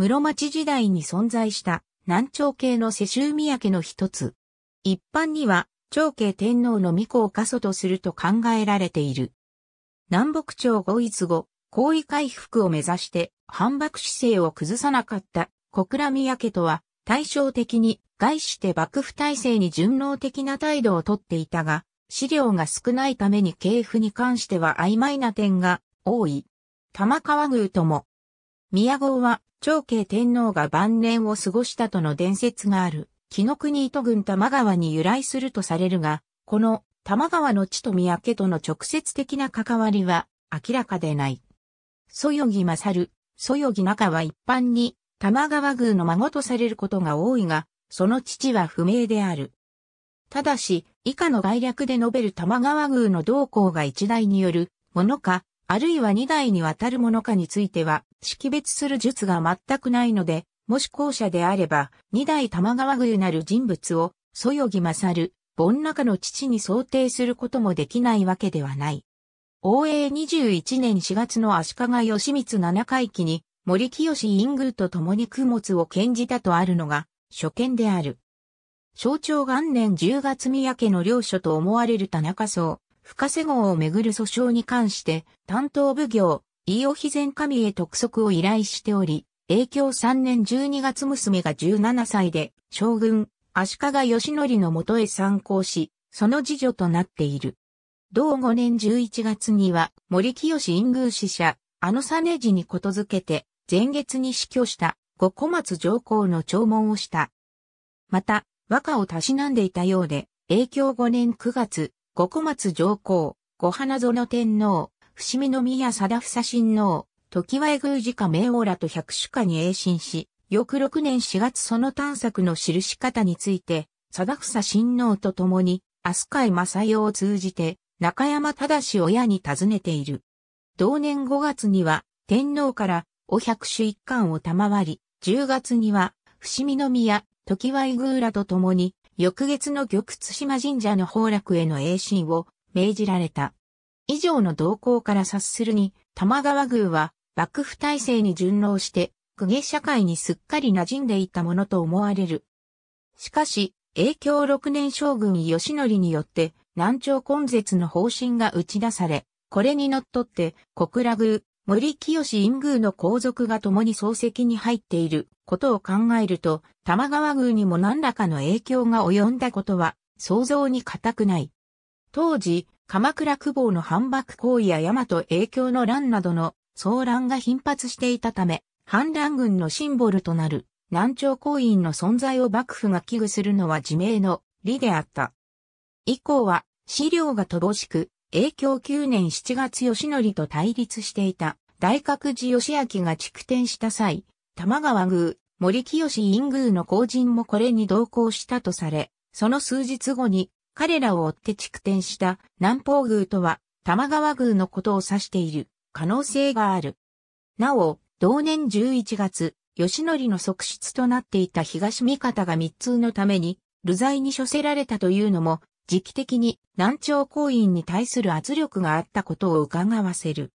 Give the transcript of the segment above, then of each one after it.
室町時代に存在した南朝系の世襲宮家の一つ。一般には、長慶天皇の御子を過疎とすると考えられている。南北朝合一後、皇位回復を目指して反駁姿勢を崩さなかった小倉宮家とは対照的に外して幕府体制に順応的な態度をとっていたが、資料が少ないために系譜に関しては曖昧な点が多い。玉川宮とも。宮号は長慶天皇が晩年を過ごしたとの伝説がある、紀の国糸郡玉川に由来するとされるが、この玉川の地と三宅との直接的な関わりは明らかでない。そよぎまさる、そよぎ中は一般に玉川宮の孫とされることが多いが、その父は不明である。ただし、以下の概略で述べる玉川宮の同行が一代によるものか、あるいは2代にわたるものかについては、識別する術が全くないので、もし後者であれば、2代玉川具なる人物を、そよぎまさる、盆中の父に想定することもできないわけではない。応永21年4月の足利義満七回忌に、森清院宮と共に供物を献じたとあるのが、初見である。象徴元年10月宮家の領書と思われる田中僧。深瀬号をめぐる訴訟に関して、担当奉行、伊予肥前神へ督促を依頼しており、影響3年12月娘が17歳で、将軍、足利義則のもとへ参考し、その次女となっている。同5年11月には、森清院宮使者、あの実次にことづけて、前月に死去した、後小松上皇の弔問をした。また、和歌をたしなんでいたようで、影響5年9月、五小松上皇、五花園天皇、伏見宮貞房親王、時は宮寺家名王らと百種家に栄進し、翌6年4月その探索の記し方について、貞房親王と共に、飛鳥井正代を通じて、中山忠親に尋ねている。同年5月には、天皇から、お百種一貫を賜り、10月には、伏見宮、時は宮らと共に、翌月の玉津島神社の崩落への栄進を命じられた。以上の動向から察するに、玉川宮は幕府体制に順応して、公家社会にすっかり馴染んでいたものと思われる。しかし、影響6年将軍義則によって、南朝根絶の方針が打ち出され、これに則っって、小倉宮、森清院宮の皇族が共に漱石に入っていることを考えると、玉川宮にも何らかの影響が及んだことは想像に難くない。当時、鎌倉久保の反幕行為や大和影響の乱などの騒乱が頻発していたため、反乱軍のシンボルとなる南朝行員の存在を幕府が危惧するのは自明の理であった。以降は資料が乏しく、永享9年7月吉則と対立していた大覚寺義明が築転した際、玉川宮、森清院宮の後陣もこれに同行したとされ、その数日後に彼らを追って築転した南方宮とは玉川宮のことを指している可能性がある。なお、同年11月、吉則の側室となっていた東味方が密通のために、流罪に処せられたというのも時期的に南朝行員に対する圧力があったことを伺わせる。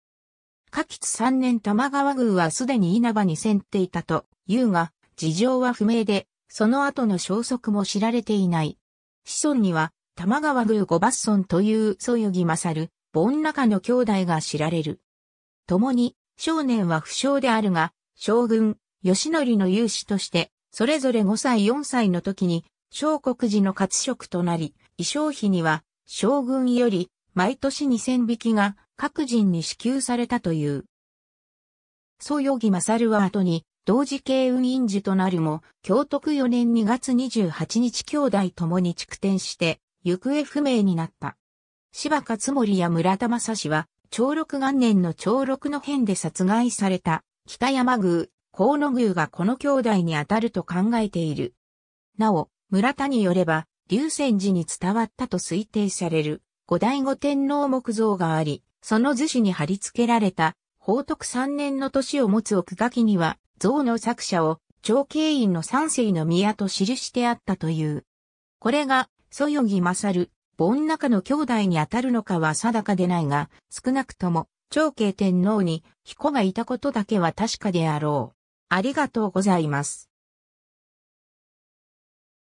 下吉三年玉川宮はすでに稲葉に占っていたというが、事情は不明で、その後の消息も知られていない。子孫には、玉川宮五抜孫というそよぎ勝る、盆中の兄弟が知られる。共に、少年は不詳であるが、将軍、吉則の勇士として、それぞれ5歳4歳の時に、小国寺の活職となり、衣装費には、将軍より、毎年2000匹が、各人に支給されたという。蘇与義勝は後に、同時系運院寺となるも、京徳4年2月28日兄弟共に築転して、行方不明になった。柴勝森や村田正氏は、長禄元年の長禄の変で殺害された、北山宮、河野宮がこの兄弟にあたると考えている。なお、村田によれば、龍泉寺に伝わったと推定される後醍醐天皇木像があり、その図紙に貼り付けられた宝徳三年の年を持つ奥書きには、像の作者を長慶院の三世の宮と記してあったという。これが、そよぎまさる、盆中の兄弟にあたるのかは定かでないが、少なくとも、長慶天皇に彦がいたことだけは確かであろう。ありがとうございます。